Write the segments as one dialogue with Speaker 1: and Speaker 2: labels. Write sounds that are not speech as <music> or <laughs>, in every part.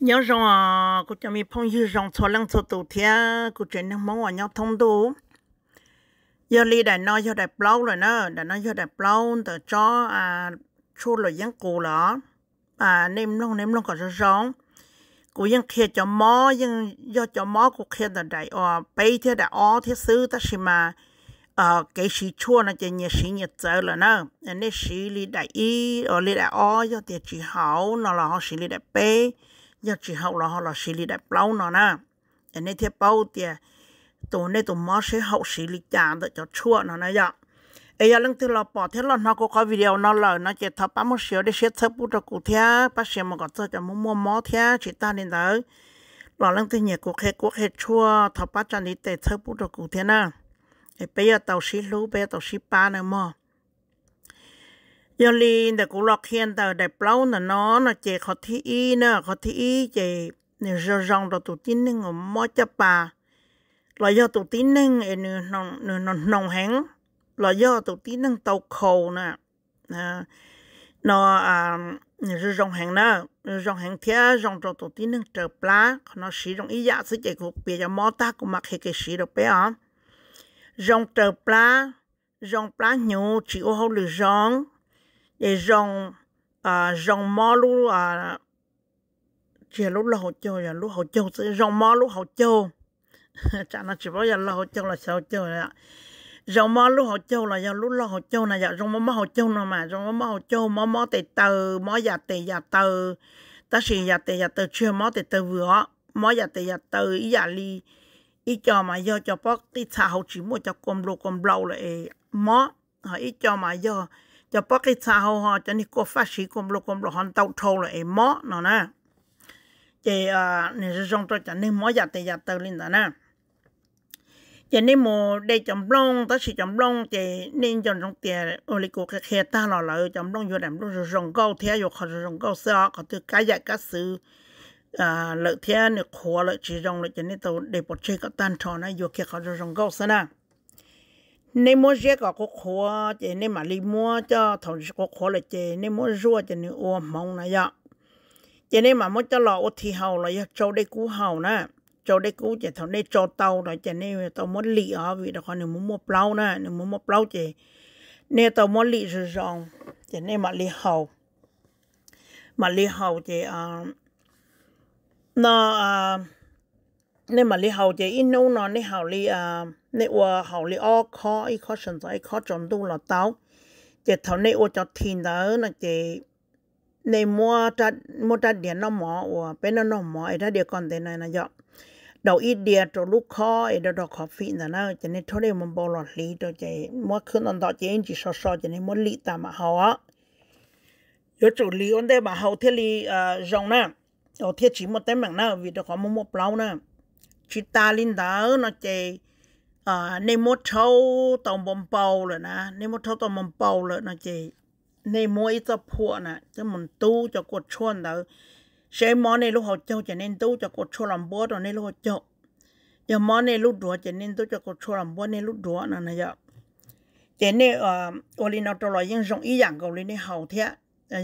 Speaker 1: nhớ rằng à cô cho mình phong như rằng cho lăng cho tổ thia cô chuyện năng mong ở nhau thông tu, giờ đi đại nói cho đại plau rồi nữa đại nói cho đại plau từ cho à chua rồi giang cụ đó à nêm long nêm long còn rất rong cô giang kia cho mó giang do cho mó cô kia là đại ờ bay thế đại ó thế sư ta xí mà ờ cái sĩ chua nó chỉ nhiệt sĩ nhiệt giờ là nữa nên sĩ lý đại y ở lý đại ó do tiền chỉ hậu nó là họ sĩ lý đại bay giờ chỉ hậu là họ là xử lý đẹp lâu nó nè anh ấy thiệp bao tiền tụi này tụi má sẽ hậu xử lý chán để cho chua nó nè giờ ấy giờ lưng thứ là bỏ thế là nó có có video nó là nó chỉ thập ba mươi sáu để xét thập bút cho cụ thế ba sáu mà có cho cho muốn mua mó thế chỉ ta nên đó là lưng thứ nhiều cuộc hệ cuộc hệ chua thập ba trăm đi tệ thập bút cho cụ thế nè ấy bây giờ tàu xí lú bây giờ tàu xí ba nữa mà giờ liền để cũng lọc khen tại để bao là nó nó chỉ khó thi y nữa khó thi y chỉ nếu giờ rong rồi tụt tin nên ngầm mót cho bà là do tụt tin nên em nửa nòng nửa nòng nòng hén là do tụt tin nên tàu khổ nè nó à rồi rong hàng nè rong hàng thia rong rồi tụt tin nên trở plá nó xí rong ý dạ sẽ chỉ cũng bây giờ mót ta cũng mặc hết cái xí rồi bé à rong trở plá rong plá nhiều chỉ ô hậu lửa rong để rong à rong mò lú à chỉ lú lò <laughs> châu là lú hậu châu rong mò lú hậu châu chả nó chỉ bảo giờ là hậu châu là sao châu rồi ạ rong mò lú hậu châu là giờ lú lò hậu châu này giờ dạ, rong mò mò hậu châu nào mà rong mò mò hậu châu mò mò tề tờ mò giả tề giả tờ ta chỉ giả tề giả tờ chưa mò tề tờ vừa mò giả tề giả tờ ý giả li ý cho mà do cho bóc tí xào chỉ mua cho con lô con lâu là mó họ ý cho mà do จะปอกไอ้ชาเขาหอจะนี่ก็ฟ้าสีกลมโลกลมโลหันเต้าโทรเลยไอ้หมอเนาะนะเจอ่าเนี่ยจะส่งตัวจะนี่หมออยากแต่อยากเตอร์ลินแต่นะเจนี่โมได้จำลองตั้งสิจำลองเจนี่จนตรงเตียโอลิโกแค่ตาหล่อเลยจำลองอยู่แหลมลูกจะส่งเก้าเทียอยู่เขาจะส่งเก้าเสือเขาจะกายกระสืออ่าเลเทียเนี่ยขัวเลยจีจงเลยเจนี่ตัวเด็กปวดชีก็ตันทอนะอยู่แค่เขาจะส่งเก้าเสือนะ nên mua rẻ cả có khó chỉ nên mà đi mua cho thằng có khó là chỉ nên mua rùa chỉ nên ô mong này ạ chỉ nên mà mua cho lọ ô thì hầu là cho đây cú hầu nè cho đây cú chỉ thằng đây cho tàu rồi chỉ nên tàu muốn lì ở vì đó còn muốn mua plau nè nên muốn mua plau chỉ nên tàu muốn lì rồi rồi chỉ nên mà lì hầu mà lì hầu chỉ à nó à ีนมาลีเฮาจะอินนู้นนี่เฮาลีอ่าเน่ยวเฮาลีอ้อคออีคอสนใจคอจนดูหลอเต้าเจ็เท่าเน่ยว่าจะดทีนเด้อนะเจในมัวจัดมัวจัดเดียนน้องหมอว่าเป็นน้องหมอไอ้ท่าเดียวก่อนแต่นายนะยอดอกอีเดียตัวลูกคอไอ้ดอกคอฟีนะนะจะในทุเรียนมันบอลอดลีตัวเจมัวขึ้นอันดอเจนจีซอซอจะในมัวลีตามมาเฮาอ่ะยอจุลีอันได้มาเฮาเทลีอ่าจงนะเอาเทียชิมมาเต็มแมังนะวิดอคของมัวเปล่านะชิตาลินดาเนาะเจในมดเท่าตอมบอมเปาเลยนะในมดเท่าตอมบอมเปาเลยนะเจในมวยจะพวนะจะมันตู้จะกดชวนเดาใช้มอในลูกหัวเจ้าจะเน้นตู้จะกดชวนลำบัวตอนในลูกหัวเจ้าอย่ามอในลูกดัวจะเน้นตู้จะกดชวนลำบัวในลูกดัวนั่นนะยะเจเนอโอลินเอาตลอดยังส่งอีอย่างเกาหลีในเฮาเทะ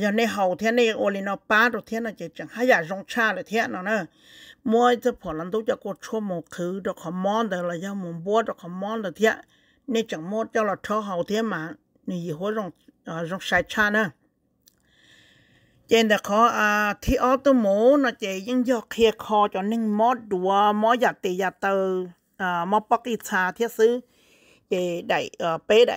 Speaker 1: อย่าในหฮาเทียนในโอลินอป้าตัวเทียนอะเจจังหายาจงชาเลยเทียนนะเนอะมวยจะผลันตุจะกดชั่วโมงคือดอกขมอนแต่ละยามมุมบัวดอกขมอนเลยเทียนในจังมดเจ้าละท้อเฮาเทียนมานีหัวจงจงใช้ชาเนอะเจนแต่ขออาที่ออตโมนะเจยังยอกเคลียคอจนนึ่งมอดดัวมออยาตียาเตออ่ามอปกิชาเทียซื้อเจได้เออเป้ได้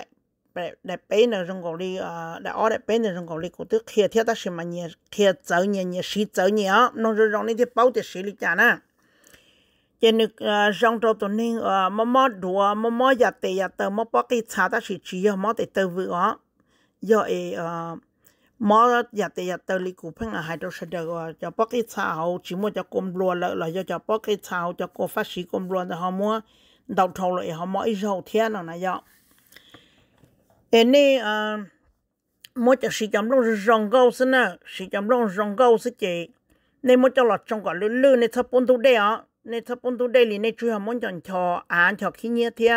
Speaker 1: đại bé nó rong cổ đi đại ở đại bé nó rong cổ đi cổ tức kia theo ta xem mà nhẹ kia cháu nhẹ nhẹ xí cháu nhẹ nó rồi rong nên thì bao thì xí lịch chả cho nên ờ, rong trâu tuần nên ờ, mò mò đùa mò mò giặt tè giặt tờ mò bao cái chả ta xí chỉ mò tè tờ vừa do ấy mò giặt tè giặt tờ lịch cổ phăng à hai đôi sẽ được ờ, cho bao cái chả hậu chỉ muốn cho cơm lúa lợ là do cho bao cái chả cho cô phát xí cơm lúa là họ mua đầu thầu lại họ mò ít dầu thiên nó nãy giờ แตนี่อ่ามจะสีจำลองรองเกาสินะสีจำลองรองเกาสิเจ ในมจะหลอดจังก่อ็ลื่อในทับปนทุเดียวในทับปนทุเดียในช่วยมันจังชออ่านชอขี้เนื้อเทีย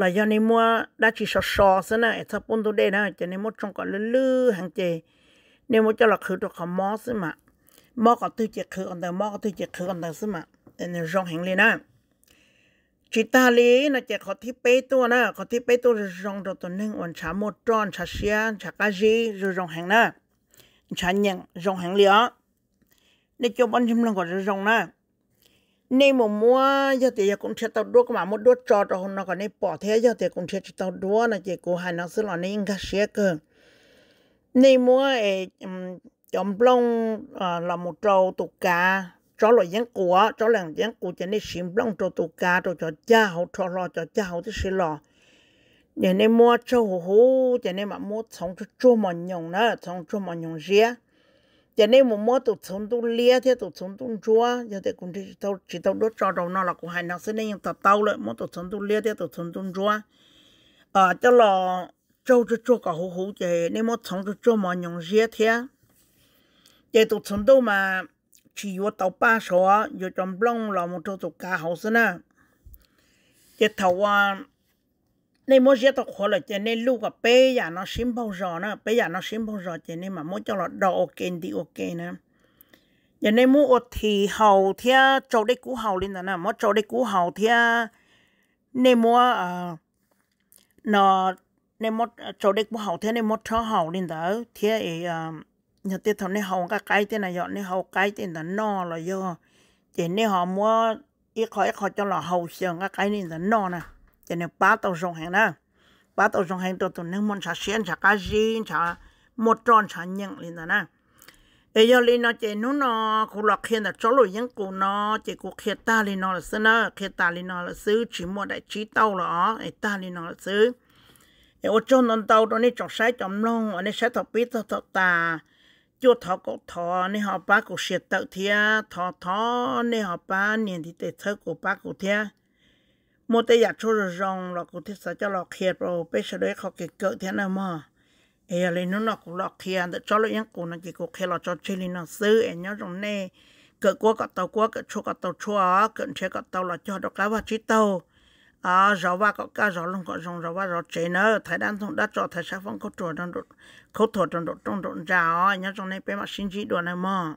Speaker 1: ลอยในมัวได้ชิสอสอสินะในทับปนทุเดียนะจะในมจังก่อ็ลื่อหางเจในมจะหลอดคือตัวขมอสิมะมอก็ตื้อเจคืออันเดิมมอก็ตื้อเจคืออันเดิมสิมะในรองห่งเลยนะ chỉ ta lý nó chỉ có thiết bị tua na có thiết bị tua rồi rong đồ tuần nên ổn chả một tròn chả xia chả cá gì rồi rong hàng na chả nhận rong hàng liá nên cho bọn chúng nó gọi rồi rong na nên mà mua giờ thì giờ cũng sẽ tao đua mà một đua trò rồi nó còn nên bỏ thế giờ thì cũng sẽ tao đua là chỉ cô hai nó sẽ là nên cá xia cơ nên mua chọn plong là một trâu tụ cá cho lo yên của cho làm yên của cho nên xin long cho tụ cá cho cho cha họ cho lo cho cha họ thì xin lo nhà nên mua cho hồ hồ cho nên mà mua sống cho cho mà nhung nữa sống cho mà nhung ria cho nên mà mua tụ sống tụ lia thì tụ sống tụ chua giờ thì cũng chỉ tao chỉ tao đốt cho đầu nó là cũng hai năm sinh nên tao tao lại mua tụ sống tụ lia thì tụ sống tụ chua à ờ, cho lo cho cho cho cả hồ hồ cho nên mua sống cho cho mà nhung ria thì giờ tụ sống đâu mà chỉ vô tàu ba số á vô trong blong là một chỗ tụ cá hậu sinh á cái tàu à nên mỗi giờ tàu khó là cho nên lúc à bé giờ nó xím bao giờ nữa bé giờ nó xím bao giờ cho nên mà mỗi cho nó đỏ ok đi ok nè, giờ nên mỗi ở thì hậu thì trâu đấy cũ hậu lên là nè mỗi trâu đấy cũ hậu thì nên mỗi à nó nên mỗi trâu đấy cũ hậu thì nên mỗi cho hậu lên đó thì à nhà tiệt thằng này hồng cái cái tên này dọn này hầu cái tên là no là do chỉ này họ mua ít khỏi ít khỏi cho là hầu sườn cái cái này là no nè chỉ này ba tàu sông hàng nè ba tàu sông hàng tàu tụi nước muốn xả xiên xả cá gì xả một tròn xả nhận lên nè ấy giờ lên nó chỉ nó nó khu lọc hiện là cho lối những cụ nó chỉ cụ khía ta lên nó là xứ nó khía ta lên nó là xứ chỉ mua đại trí tàu là ấy ta lên nó là xứ ấy ở chỗ nó tàu đó này chọc sai chọc long ở đây sai thọ biết thọ ta cho thọ có thọ nên họ ba cổ sẽ tự thia thọ thọ nên họ ba niệm thì tệ thơ của ba cổ thia một tay giặt cho rồi rong là cổ thiết sợ cho lọt khía rồi bây giờ đấy họ kể cỡ thế nào mà ấy là nó nó cũng lọt khía để cho lấy những cổ nó kể cổ khía là cho chơi lên nó xứ ấy nhớ rằng này cỡ quá cả tàu quá cỡ chua cả tàu chua cỡ chế cả tàu là cho đó cá vật chỉ tàu à rau ba có cá rau lông có rong rau ba rau chế nữa thái đan thông đã cho thái sắc phong có chùa trong đột khâu thổ trong đột trong đột độ rau nhớ trong này bé mặt sinh chỉ đồ này mà